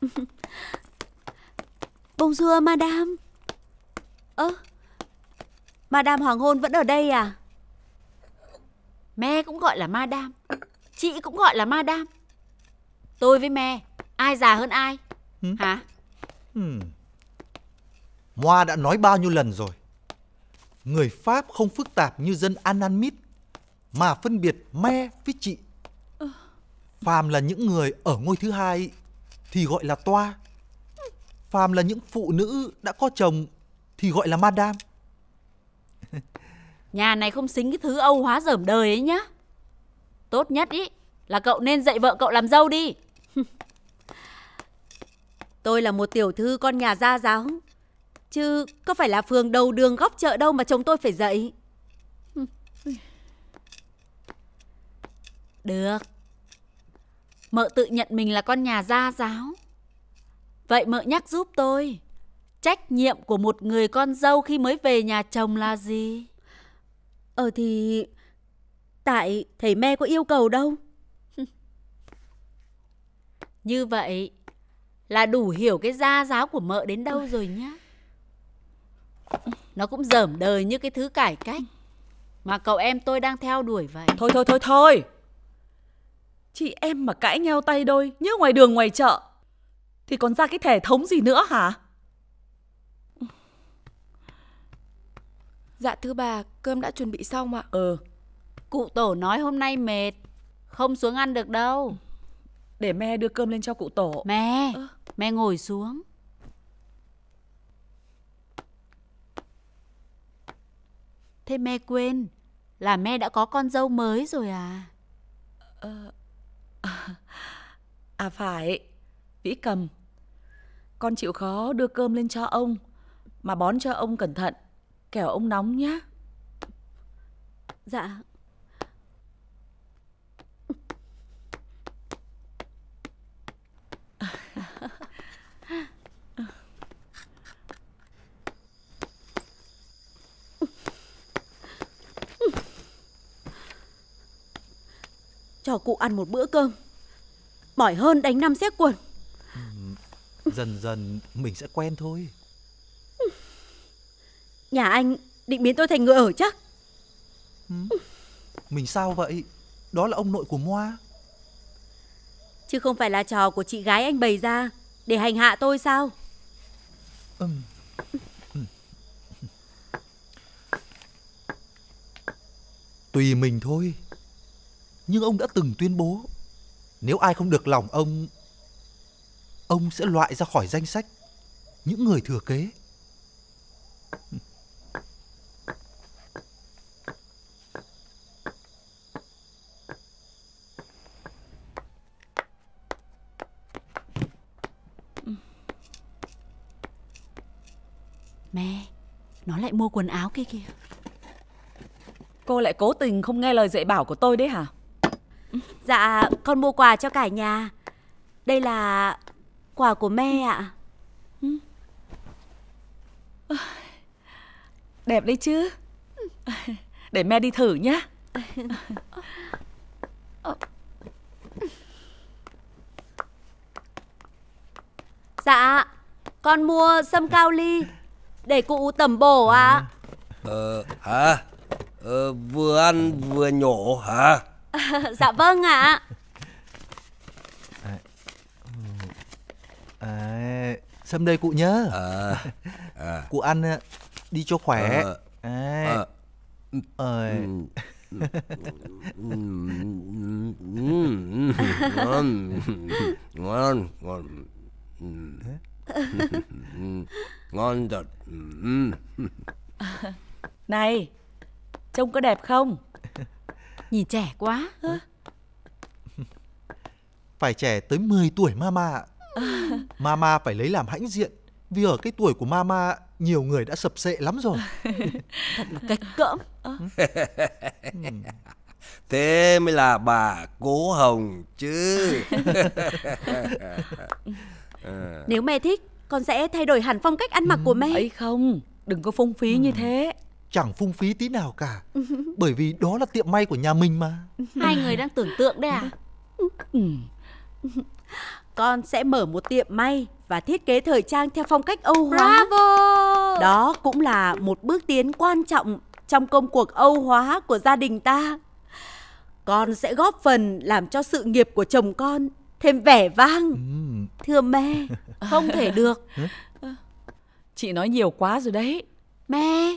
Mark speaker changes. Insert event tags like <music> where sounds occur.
Speaker 1: <laughs> Bonjour, madame. Ơ, madame hoàng hôn vẫn ở đây à? Mẹ cũng gọi là madame, chị cũng gọi là madame. Tôi với mẹ, ai già hơn ai? Hả?
Speaker 2: Ừ. Moa đã nói bao nhiêu lần rồi. Người Pháp không phức tạp như dân Ananmit mà phân biệt me với chị. Phàm là những người ở ngôi thứ hai thì gọi là toa. Phàm là những phụ nữ đã có chồng thì gọi là madam.
Speaker 1: <laughs> Nhà này không xính cái thứ Âu hóa dởm đời ấy nhá. Tốt nhất ý là cậu nên dạy vợ cậu làm dâu đi. <laughs> Tôi là một tiểu thư con nhà gia giáo. Chứ có phải là phường đầu đường góc chợ đâu mà chồng tôi phải dạy. <laughs> Được, Mợ tự nhận mình là con nhà gia giáo. Vậy mợ nhắc giúp tôi, trách nhiệm của một người con dâu khi mới về nhà chồng là gì? Ờ thì... Tại thầy me có yêu cầu đâu. <laughs> Như vậy là đủ hiểu cái gia giáo của mợ đến đâu rồi nhá. Nó cũng dởm đời như cái thứ cải cách mà cậu em tôi đang theo đuổi vậy. Thôi thôi thôi thôi. Chị em mà cãi nhau tay đôi như ngoài đường ngoài chợ thì còn ra cái thẻ thống gì nữa hả? Dạ thưa bà, cơm đã chuẩn bị xong ạ. Ừ. Cụ tổ nói hôm nay mệt, không xuống ăn được đâu. Để mẹ đưa cơm lên cho cụ tổ. Mẹ, ừ. mẹ ngồi xuống. Thế mẹ quên, là mẹ đã có con dâu mới rồi à? Ờ, À phải, Vĩ cầm. Con chịu khó đưa cơm lên cho ông, mà bón cho ông cẩn thận, kẻo ông nóng nhá. Dạ. Cho cụ ăn một bữa cơm mỏi hơn đánh năm xét quần
Speaker 2: ừ, Dần dần mình sẽ quen thôi
Speaker 1: Nhà anh định biến tôi thành người ở chắc
Speaker 2: ừ. Mình sao vậy Đó là ông nội của Moa
Speaker 1: Chứ không phải là trò của chị gái anh bày ra Để hành hạ tôi sao ừ. ừ.
Speaker 2: Tùy mình thôi Nhưng ông đã từng tuyên bố nếu ai không được lòng ông, ông sẽ loại ra khỏi danh sách những người thừa kế.
Speaker 1: Mẹ, nó lại mua quần áo kia kìa. Cô lại cố tình không nghe lời dạy bảo của tôi đấy hả? Dạ, con mua quà cho cả nhà. Đây là quà của mẹ ạ. Ừ. Đẹp đấy chứ. Để mẹ đi thử nhé. Dạ, con mua sâm cao ly để cụ tẩm bổ ạ. À.
Speaker 2: Ờ, hả? Ờ, vừa ăn vừa nhổ hả?
Speaker 1: <laughs> dạ vâng ạ.
Speaker 2: À. sâm đây cụ nhớ. À, à. <laughs> Cụ ăn ờ, đi cho khỏe. À, à. À. À.
Speaker 1: ngon ngon ngon ngon thật này trông có đẹp không Nhìn trẻ quá à.
Speaker 2: <laughs> Phải trẻ tới 10 tuổi mama ạ <laughs> Mama phải lấy làm hãnh diện Vì ở cái tuổi của mama Nhiều người đã sập sệ lắm rồi <laughs> Thật là cách cỡm à. Thế mới là bà cố hồng chứ ừ. Ừ.
Speaker 1: Nếu mẹ thích Con sẽ thay đổi hẳn phong cách ăn mặc ừ, của mẹ ấy không Đừng có phung
Speaker 2: phí ừ. như thế chẳng phung phí tí nào cả bởi vì đó là tiệm may của nhà mình mà
Speaker 1: hai người đang tưởng tượng đấy à ừ. con sẽ mở một tiệm may và thiết kế thời trang theo phong cách Âu hóa. Bravo! Đó cũng là một bước tiến quan trọng trong công cuộc Âu hóa của gia đình ta. Con sẽ góp phần làm cho sự nghiệp của chồng con thêm vẻ vang. Ừ. Thưa mẹ, không thể được. Chị nói nhiều quá rồi đấy. Mẹ,